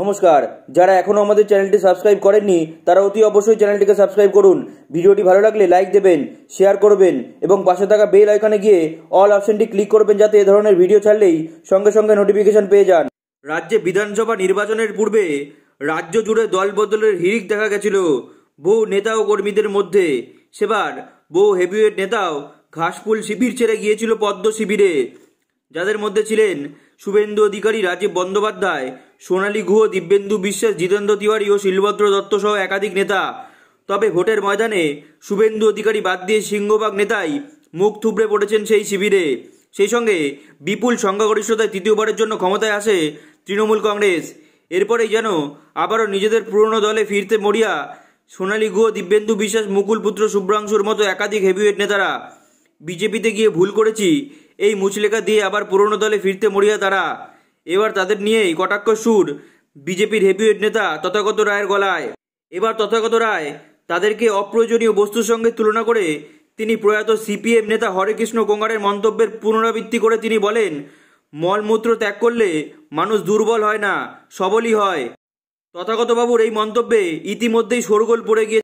নমস্কার যারা এখনও আমাদের চ্যানেলটি সাবস্ক্রাইব করেননি তারা অতি অবশ্যই চ্যানেলটিকে সাবস্ক্রাইব করুন ভিডিওটি ভালো লাগলে লাইক দেবেন শেয়ার করবেন এবং পাশে থাকা বেল আইকনে গিয়ে অল অপশনটি ক্লিক করবেন যাতে এ ধরনের ভিডিও ছাড়লেই সঙ্গে সঙ্গে নোটিফিকেশন পেয়ে যান রাজ্যে বিধানসভা নির্বাচনের পূর্বে রাজ্য জুড়ে দল বদলের হিড়িক দেখা গেছিল বহু নেতা ও কর্মীদের মধ্যে সেবার বহু হেভিওয়েট নেতাও ঘাসফুল শিবির ছেড়ে গিয়েছিল পদ্ম শিবিরে যাদের মধ্যে ছিলেন শুভেন্দু অধিকারী রাজীব বন্দ্যোপাধ্যায় সোনালী গুহ দিব্যেন্দু বিশ্বাস জিতেন্দ্র তিওয়ারি ও শিলভদ্র দত্ত সহ একাধিক নেতা তবে ভোটের ময়দানে শুভেন্দু অধিকারী বাদ দিয়ে সিংহবাগ নেতাই মুখ থুবড়ে পড়েছেন সেই শিবিরে সেই সঙ্গে বিপুল সংখ্যাগরিষ্ঠতায় তৃতীয়বারের জন্য ক্ষমতায় আসে তৃণমূল কংগ্রেস এরপরেই যেন আবারও নিজেদের পুরনো দলে ফিরতে মরিয়া সোনালী গুহ দিব্যেন্দু বিশ্বাস মুকুল পুত্র শুভ্রাংশুর মতো একাধিক হেভিওয়েট নেতারা বিজেপিতে গিয়ে ভুল করেছি এই মুচলেখা দিয়ে আবার পুরনো দলে ফিরতে মরিয়া তারা এবার তাদের নিয়েই কটাক্ষ সুর বিজেপির হেভিওয়েট নেতা তথাগত রায়ের গলায় এবার তথাগত রায় তাদেরকে অপ্রয়োজনীয় বস্তুর সঙ্গে তুলনা করে তিনি প্রয়াত সিপিএম নেতা হরেকৃষ্ণ গোঙ্গারের মন্তব্যের পুনরাবৃত্তি করে তিনি বলেন মলমূত্র ত্যাগ করলে মানুষ দুর্বল হয় না সবলই হয় তথাগতবাবুর এই মন্তব্যে ইতিমধ্যেই শোরগোল পড়ে গিয়ে